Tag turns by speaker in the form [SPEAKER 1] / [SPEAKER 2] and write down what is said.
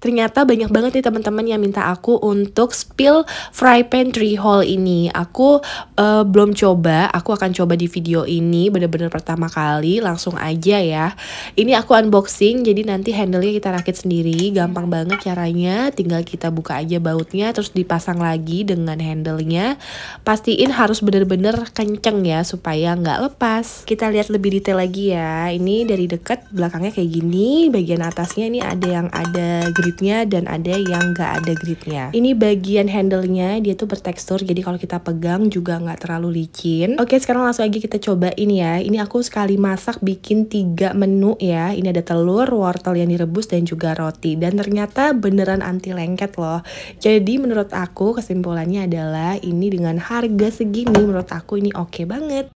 [SPEAKER 1] ternyata banyak banget nih teman-teman yang minta aku untuk spill fry pan tree haul ini aku uh, belum coba aku akan coba di video ini bener-bener pertama kali langsung aja ya ini aku unboxing jadi nanti handlenya kita rakit sendiri gampang banget caranya tinggal kita buka aja bautnya terus dipasang lagi dengan handlenya. pastiin harus bener-bener kenceng ya supaya nggak lepas kita lihat lebih detail lagi ya ini dari dekat belakangnya kayak gini bagian atasnya ini ada yang ada gridnya dan ada yang nggak ada gridnya ini bagian handlenya dia tuh bertekstur jadi kalau kita pegang juga nggak terlalu licin oke sekarang langsung aja kita coba ini ya ini aku sekali masak bikin tiga menu ya ini ada telur wortel yang direbus dan juga roti dan ternyata beneran anti lengket loh jadi menurut aku kesimpulannya adalah ini dengan harga segini menurut aku ini oke okay banget